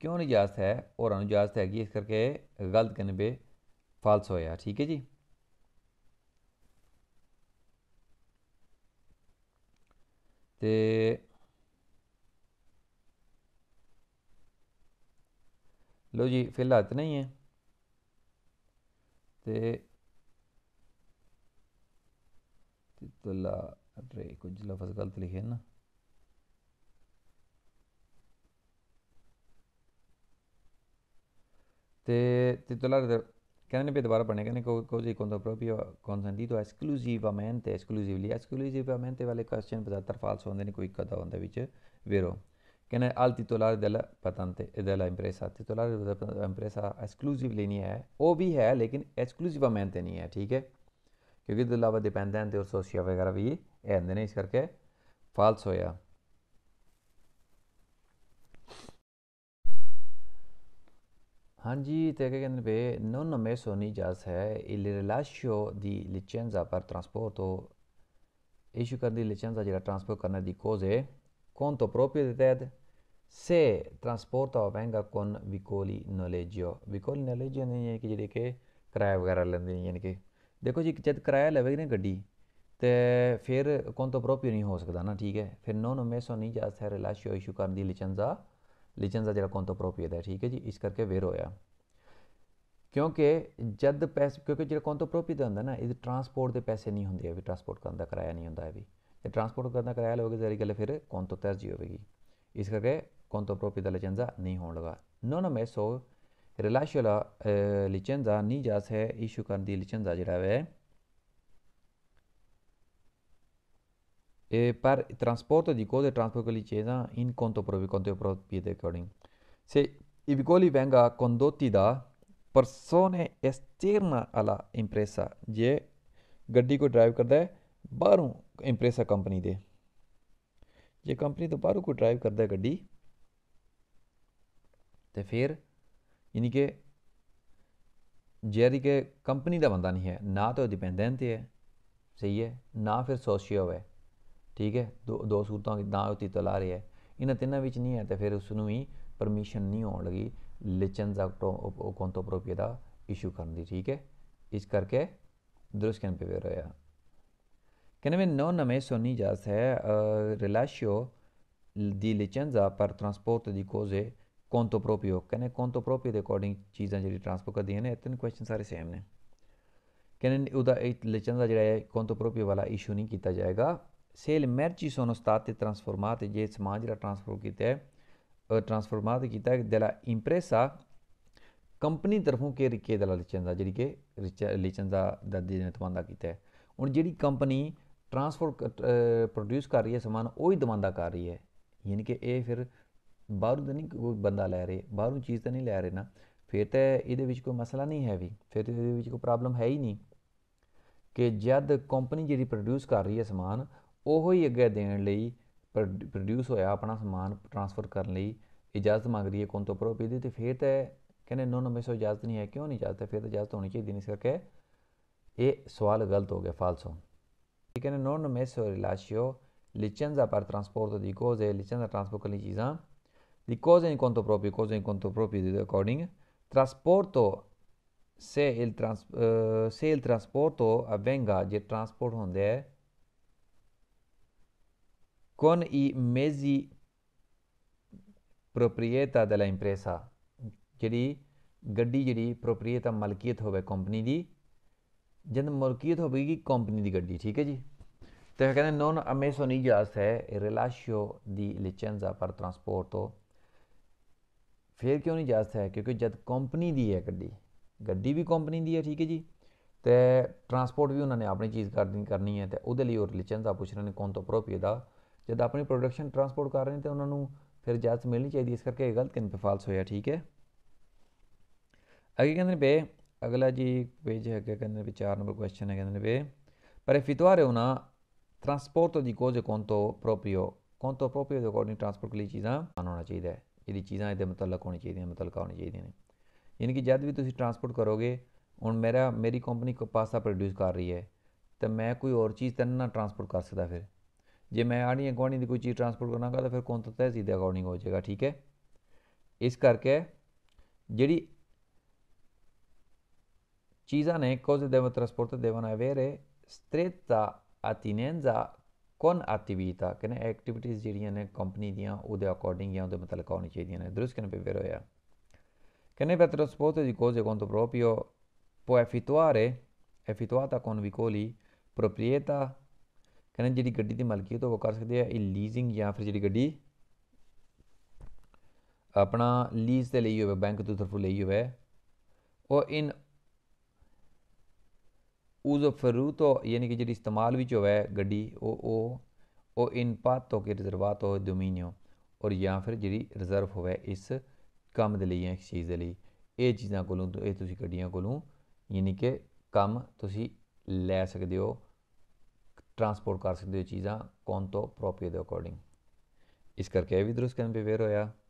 [SPEAKER 1] क्यों नहीं इजाजत है और इजाजत हैगी इस करके गलत कहने पर फालस होया ठीक है जी ते लो जी फिलहाल इतना ही है तो తిత్తుల్లా అట్రే కొంచెం లఫజ్ గల్త్ లిఖే ना te titolare del canale per dover parlare con così quando proprio consentito esclusivamente esclusively esclusivamente vale question per falso onde ne quick da onda ਵਿੱਚ vero ਕਹਿੰਦੇ al titolare della patente e della impresa titolare della impresa esclusively ਨਹੀਂ ਹੈ ਉਹ ਵੀ ਹੈ ਲੇਕਿਨ exclusivamente ਨਹੀਂ ਹੈ ਠੀਕ ਹੈ ਕਿਉਂਕਿ ਇਹਦੇ ਇਲਾਵਾ ਡਿਪੈਂਡੈਂਟ ਤੇ ਸੋਸ਼ੀਆ ਵਗੈਰਾ ਵੀ ਇਹ ਹੁੰਦੇ ਨੇ ਇਸ ਕਰਕੇ ਫਾਲਸ ਹੋਇਆ ਹਾਂਜੀ ਤੇ ਕਹਿੰਦੇ ਨੇ ਬੇ ਨੋ ਮੇ ਸੋਨੀ ਜਾਸ ਹੈ ਇਲ ਰਿਲਾਸ਼ੋ ਦੀ ਲਿਚੈਂਜ਼ਾ ਪਰ ਟ੍ਰਾਂਸਪੋਰਟੋ ਇਸ਼ੂ ਕਰਨ ਦੀ ਲਿਚੈਂਜ਼ਾ ਜਿਹੜਾ ਟਰਾਂਸਪੋਰਟ ਕਰਨ ਦੀ ਕੋਜ਼ ਹੈ conto proprio di ਤੇ ਸੇ trasporta o venga con vicoli noleggio vicoli noleggio ਯਾਨੀ ਕਿ ਜਿਹੜੇ ਕਿ ਕਿਰਾਇਆ ਵਗੈਰਾ ਲੈਂਦੇ ਨੇ ਯਾਨੀ ਕਿ ਦੇਖੋ ਜੀ ਜਦ ਕਿਰਾਇਆ ਲਵੇਗੀ ਨਾ ਗੱਡੀ ਤੇ ਫਿਰ ਕੋਨ ਤੋਂ ਪ੍ਰੋਪਰ ਨਹੀਂ ਹੋ ਸਕਦਾ ਨਾ ਠੀਕ ਹੈ ਫਿਰ ਨੋ ਨੋ ਮੈਸੋ ਨਹੀਂ ਜਾ ਸਕਦਾ ਰਿਲਾਸ਼ੀਓ ਇਸ਼ੂ ਕਰਨ ਦੀ ਲਿਚੰਜ਼ਾ ਲਿਚੰਜ਼ਾ ਜਿਹੜਾ ਕੋਨ ਤੋਂ ਪ੍ਰੋਪਰ ਹੈ ਠੀਕ ਹੈ ਜੀ ਇਸ ਕਰਕੇ ਵੇਰ ਹੋਇਆ ਕਿਉਂਕਿ ਜਦ ਪੈਸੇ ਕਿਉਂਕਿ ਜਿਹੜਾ ਕੋਨ ਤੋਂ ਪ੍ਰੋਪਰ ਦਾ ਹੁੰਦਾ ਨਾ ਇਹ ਟਰਾਂਸਪੋਰਟ ਦੇ ਪੈਸੇ ਨਹੀਂ ਹੁੰਦੇ ਵੀ ਟਰਾਂਸਪੋਰਟ ਕਰਨ ਦਾ ਕਿਰਾਇਆ ਨਹੀਂ ਹੁੰਦਾ ਇਹ ਵੀ ਇਹ ਟਰਾਂਸਪੋਰਟ ਕਰਨ ਦਾ ਕਿਰਾਇਆ ਲਓਗੇ ਜਿਹੜੀ ਗੱਲ ਫਿਰ ਕੋਨ ਤੋਂ ਤਰਜੀ ਹੋਵੇਗੀ ਇਸ ਕਰਕੇ ਕੋਨ ਤੋਂ ਪ੍ਰੋਪਰ ਦਾ ਲਿਚੰਜ਼ਾ ਨਹੀਂ ਹੋਣ ਲਗਾ ਨੋ ਨੋ ਮੈਸੋ Relasyola e, licenza ninjas hai issue ਕਰਨ ਦੀ licenza ਜਿਹੜਾ ਹੈ E per il trasporto di cose transfrontaliere in conto proprio, conto proprio di recording. Se i veicoli vengono condotti da persone esterne alla impresa, je ਗੱਡੀ ਕੋ ਡਰਾਈਵ ਕਰਦਾ ਹੈ ਬਾਹਰੋਂ ਇੰਪ੍ਰੈਸਾ ਕੰਪਨੀ ਦੇ ਜੇ ਕੰਪਨੀ ਤੋਂ ਬਾਹਰੋਂ ਕੋ ਡਰਾਈਵ ਕਰਦਾ ਹੈ ਗੱਡੀ ਤੇ ਫਿਰ ਯਾਨੀ ਕਿ जेरी ਕੇ ਕੰਪਨੀ ਦਾ ਬੰਦਾ ਨਹੀਂ ਹੈ ਨਾ ਤਾਂ ਡਿਪੈਂਡੈਂਟ ਹੈ ਸਹੀ ਹੈ ਨਾ ਫਿਰ ਸੋਸ਼ੀਓ ਹੈ ਠੀਕ ਹੈ ਦੋ ਦੋ ਸੂਰਤਾਂ ਨਾ ਉਤੀ ਤਲਾ ਰਿਹਾ ਹੈ ਇਹਨਾਂ ਤਿੰਨਾਂ ਵਿੱਚ ਨਹੀਂ ਹੈ ਤੇ ਫਿਰ ਉਸ ਨੂੰ ਹੀ ਪਰਮਿਸ਼ਨ ਨਹੀਂ ਹੋਣ ਲਗੀ ਲਿਚੈਂਸ ਆਕਟੋ ਕੋਂਟੋ ਪ੍ਰੋਪੀਏ ਦਾ ਇਸ਼ੂ ਕਰਨ ਦੀ ਠੀਕ ਹੈ ਇਸ ਕਰਕੇ ਦਰਸ ਕੈਨ ਪੇ ਵੇਰ ਹੋਇਆ ਕਹਿੰਦੇ ਮੈਂ ਨੋ ਨਮੇ ਸੋਨੀ ਜਾਸ ਹੈ ਰਿਲੈਸ਼ੀਓ ਦੀ ਲਿਚੈਂਸ ਆ ਪਰ ਟਰਾਂਸਪੋਰਟ ਦੀ ਕੋਜ਼ੇ ਪ੍ਰੋਪੀਓ ਕਹਿੰਦੇ ਪ੍ਰੋਪੀਓ ਦੇ ਅਕੋਰਡਿੰਗ ਚੀਜ਼ਾਂ ਜਿਹੜੀ ਟ੍ਰਾਂਸਫਰ ਕਰਦੀਆਂ ਨੇ ਤਿੰਨ ਕੁਐਸਚਨ ਸਾਰੇ ਸੇਮ ਨੇ ਕਹਿੰਦੇ ਉਹਦਾ ਇਹ ਲਿਚਨ ਦਾ ਜਿਹੜਾ ਹੈ ਪ੍ਰੋਪੀਓ ਵਾਲਾ ਇਸ਼ੂ ਨਹੀਂ ਕੀਤਾ ਜਾਏਗਾ ਸੇਲ ਮਰਚੀ ਸੋਨੋ ਸਤਾਤ ਤੇ ਟ੍ਰਾਂਸਫਰਮਾਤ ਜੇ ਸਮਾਜ ਜਿਹੜਾ ਟ੍ਰਾਂਸਫਰ ਕੀਤਾ ਹੈ ਟ੍ਰਾਂਸਫਰਮਾਤ ਕੀਤਾ ਹੈ ਦਲਾ ਇੰਪ੍ਰੈਸਾ ਕੰਪਨੀ ਤਰਫੋਂ ਕੇ ਰਿਕੇ ਦਲਾ ਲਿਚਨ ਦਾ ਜਿਹੜੀ ਕਿ ਲਿਚਨ ਦਾ ਦਾਦੀ ਨੇ ਤਮੰਦਾ ਕੀਤਾ ਹੈ ਹੁਣ ਜਿਹੜੀ ਕੰਪਨੀ ਟ੍ਰਾਂਸਫਰ ਪ੍ਰੋਡਿਊਸ ਕਰ ਰਹੀ ਹੈ ਸਮਾਨ ਉਹ ਹੀ ਦਮੰਦਾ ਕਰ ਰਹੀ ਹੈ ਯਾਨੀ ਕਿ ਇਹ ਫਿਰ ਬਾਹਰੋਂ ਤਾਂ ਨਹੀਂ ਕੋਈ ਬੰਦਾ ਲੈ ਰਿਹਾ ਬਾਹਰੋਂ ਚੀਜ਼ ਤਾਂ ਨਹੀਂ ਲੈ ਰਿਹਾ ਨਾ ਫਿਰ ਤਾਂ ਇਹਦੇ ਵਿੱਚ ਕੋਈ ਮਸਲਾ ਨਹੀਂ ਹੈ ਵੀ ਫਿਰ ਇਹਦੇ ਵਿੱਚ ਕੋਈ ਪ੍ਰੋਬਲਮ ਹੈ ਹੀ ਨਹੀਂ ਕਿ ਜਦ ਕੰਪਨੀ ਜਿਹੜੀ ਪ੍ਰੋਡਿਊਸ ਕਰ ਰਹੀ ਹੈ ਸਮਾਨ ਉਹੋ ਹੀ ਅੱਗੇ ਦੇਣ ਲਈ ਪ੍ਰੋਡਿਊਸ ਹੋਇਆ ਆਪਣਾ ਸਮਾਨ ਟਰਾਂਸਫਰ ਕਰਨ ਲਈ ਇਜਾਜ਼ਤ ਮੰਗ ਰਹੀ ਹੈ ਕੋਨ ਤੋਂ ਪ੍ਰੋਪੀ ਦੀ ਤੇ ਫਿਰ ਤਾਂ ਕਹਿੰਦੇ ਨੋ ਨੋ ਮੈਸੋ ਇਜਾਜ਼ਤ ਨਹੀਂ ਹੈ ਕਿਉਂ ਨਹੀਂ ਇਜਾਜ਼ਤ ਫਿਰ ਤਾਂ ਇਜਾਜ਼ਤ ਹੋਣੀ ਚਾਹੀਦੀ ਨਹੀਂ ਕਰਕੇ ਇਹ ਸਵਾਲ ਗਲਤ ਹੋ ਗਿਆ ਫਾਲਸੋ ਕਹਿੰਦੇ ਨੋ ਨੋ ਮੈਸੋ ਰਿਲਾਸ਼ਿਓ ਲਿਚੈਂਜ਼ਾ ਪਰ ਟਰਾਂਸਪੋਰਟ ਦੀ ਕੋਜ਼ ਹੈ ਲਿਚੈਂਜ਼ਾ ਟਰਾਂਸਪੋਰਟ ਕਰਨ ਲਈ ਚੀਜ਼ਾਂ di cosa in conto proprio, cosa in conto proprio di according, trasporto se il, trans, uh, se il trasporto avvenga, je trasporto onde con i mezzi proprietà della impresa, ਜਿਹੜੀ ਗੱਡੀ ਜਿਹੜੀ ਪ੍ਰੋਪਰੀਏਟ ਆ company di, ਕੰਪਨੀ ਦੀ ਜਦ ਮਲਕੀਅਤ ਹੋਵੇਗੀ ਕੰਪਨੀ ਦੀ Non ਠੀਕ ਹੈ ਜੀ ਤੇ ਕਹਿੰਦੇ ਨੋਨ ਅਮੇਸੋਨੀਜਾਸ ਹੈ ਰਿਲਾਸ਼ੀਓ ਦੀ ਫੇਰ ਕਿਉਂ ਨਹੀਂ ਇਜਾਜ਼ਤ ਹੈ ਕਿਉਂਕਿ ਜਦ ਕੰਪਨੀ ਦੀ ਹੈ ਗੱਡੀ ਗੱਡੀ ਵੀ ਕੰਪਨੀ ਦੀ ਹੈ ਠੀਕ ਹੈ ਜੀ ਤੇ ਟਰਾਂਸਪੋਰਟ ਵੀ ਉਹਨਾਂ ਨੇ ਆਪਣੀ ਚੀਜ਼ ਕਰਨੀ ਕਰਨੀ ਹੈ ਤੇ ਉਹਦੇ ਲਈ ਉਹ ਲਾਇਸੈਂਸ ਆ ਪੁੱਛ ਰਹੇ ਨੇ ਕੌਣ ਤੋਂ ਪ੍ਰੋਪਰੀ ਦਾ ਜਦ ਆਪਣੀ ਪ੍ਰੋਡਕਸ਼ਨ ਟਰਾਂਸਪੋਰਟ ਕਰ ਰਹੇ ਨੇ ਤੇ ਉਹਨਾਂ ਨੂੰ ਫਿਰ ਇਜਾਜ਼ਤ ਮਿਲਣੀ ਚਾਹੀਦੀ ਇਸ ਕਰਕੇ ਇਹ ਗਲਤ ਫਾਲਸ ਹੋਇਆ ਠੀਕ ਹੈ ਅੱਗੇ ਕਹਿੰਦੇ ਨੇ ਬੇ ਅਗਲਾ ਜੀ ਪੇਜ ਹੈ ਅਗੇ ਕਹਿੰਦੇ ਨੇ 4 ਨੰਬਰ ਕੁਐਸਚਨ ਹੈ ਕਹਿੰਦੇ ਨੇ ਬੇ ਪਰ ਰਹੇ ਉਹਨਾਂ ਟਰਾਂਸਪੋਰਟ ਦੀ ਕੋਜ ਕੌਣ ਤੋਂ ਪ੍ਰੋਪੀਓ ਕੌਣ ਤੋਂ ਪ੍ਰੋਪੀਓ ਦੇ ਅਕੋਰਡਿੰਗ ਟਰਾਂਸਪੋਰਟ ਲਈ ਚੀਜ਼ਾਂ ਹੋਣਾ ਚਾਹੀਦਾ ਹੈ ਇਹਦੀ ਚੀਜ਼ਾਂ ਇਹਦੇ ਮੁਤਲਕ ਹੋਣੀ ਚਾਹੀਦੀਆਂ ਮੁਤਲਕਾ ਹੋਣੀ ਚਾਹੀਦੀਆਂ ਨੇ ਯਾਨੀ ਕਿ ਜਦ ਵੀ ਤੁਸੀਂ ਟਰਾਂਸਪੋਰਟ ਕਰੋਗੇ ਹੁਣ ਮੇਰਾ ਮੇਰੀ ਕੰਪਨੀ ਕਪਾਸਾ ਪ੍ਰੋਡਿਊਸ ਕਰ ਰਹੀ ਹੈ ਤਾਂ ਮੈਂ ਕੋਈ ਹੋਰ ਚੀਜ਼ ਤਾਂ ਨਾ ਟਰਾਂਸਪੋਰਟ ਕਰ ਸਕਦਾ ਫਿਰ ਜੇ ਮੈਂ ਆੜੀਆਂ ਗਵਾਣੀ ਦੀ ਕੋਈ ਚੀਜ਼ ਟਰਾਂਸਪੋਰਟ ਕਰਨਾਗਾ ਤਾਂ ਫਿਰ ਕੌਣ ਤਾਂ ਤਹਿਸੀਲ ਦੇ ਅਕੋਰਡਿੰਗ ਹੋ ਜਾਏਗਾ ਠੀਕ ਹੈ ਇਸ ਕਰਕੇ ਜਿਹੜੀ ਨੇ ne cose devono transport devono ਵੇਰੇ ਸਟ੍ਰੇਟਾ attinenza ਕੌਣ ਐਕਟੀਵਿਟੀ ਕਿਨੇ ਐਕਟੀਵਿਟੀਜ਼ ਜਿਹੜੀਆਂ ਨੇ ਕੰਪਨੀ ਦੀਆਂ ਉਹਦੇ ਅਕੋਰਡਿੰਗ ਜਾਂ ਉਹਦੇ ਮਤਲਬ ਹੋਣੀ ਚਾਹੀਦੀਆਂ ਨੇ ਦਰਸ਼ਕਨ ਕਹਿੰਦੇ ਬੇਵਰ ਹੋਇਆ ਕਿਨੇ ਪੈਤਰੋ ਸਪੋਰਟ ਜੀ ਕੋਜ਼ੇ ਤੋਂ ਪ੍ਰੋਪੀਓ ਪੋ ਐਫਿਟੁਆਰੇ ਐਫਿਟੁਆਤਾ ਕੋਨ ਵਿਕੋਲੀ ਪ੍ਰੋਪਰੀਏਟਾ ਕਿਨੇ ਜਿਹੜੀ ਗੱਡੀ ਦੀ ਮਾਲਕੀਅਤ ਉਹ ਕਰ ਸਕਦੇ ਆ ਇਹ ਲੀਜ਼ਿੰਗ ਜਾਂ ਫਿਰ ਜਿਹੜੀ ਗੱਡੀ ਆਪਣਾ ਲੀਜ਼ ਤੇ ਲਈ ਹੋਵੇ ਬੈਂਕ ਤੋਂ ਤਰਫੋਂ ਲਈ ਹੋਵੇ ਉਹ ਇਨ ਉਜ਼ फरू ਯਾਨੀ ਕਿ ਜਿਹੜੀ ਇਸਤੇਮਾਲ ਵਿੱਚ ਹੋਵੇ ਗੱਡੀ ਉਹ ਉਹ ਉਹ ओ इन पातो के रिजर्वा तो ਔਰ ਜਾਂ ਫਿਰ ਜਿਹੜੀ ਰਿਜ਼ਰਵ ਹੋਵੇ ਇਸ ਕੰਮ ਦੇ ਲਈ ਜਾਂ ਇਸ ਚੀਜ਼ ਦੇ ਲਈ ਇਹ ਚੀਜ਼ਾਂ ਕੋਲੋਂ ਇਹ ਤੁਸੀਂ ਗੱਡੀਆਂ ਕੋਲੋਂ ਯਾਨੀ ਕਿ ਕੰਮ ਤੁਸੀਂ ਲੈ ਸਕਦੇ ਹੋ ਟਰਾਂਸਪੋਰਟ ਕਰ ਸਕਦੇ ਹੋ ਚੀਜ਼ਾਂ ਕੌਨ ਤੋਂ ਪ੍ਰੋਪਰੀ ਦੇ ਅਕੋਰਡਿੰਗ ਇਸ ਕਰਕੇ ਇਹ ਵੀ ਦਰਸ ਕਰਨ ਪੇ ਵੇਅਰ ਹੋਇਆ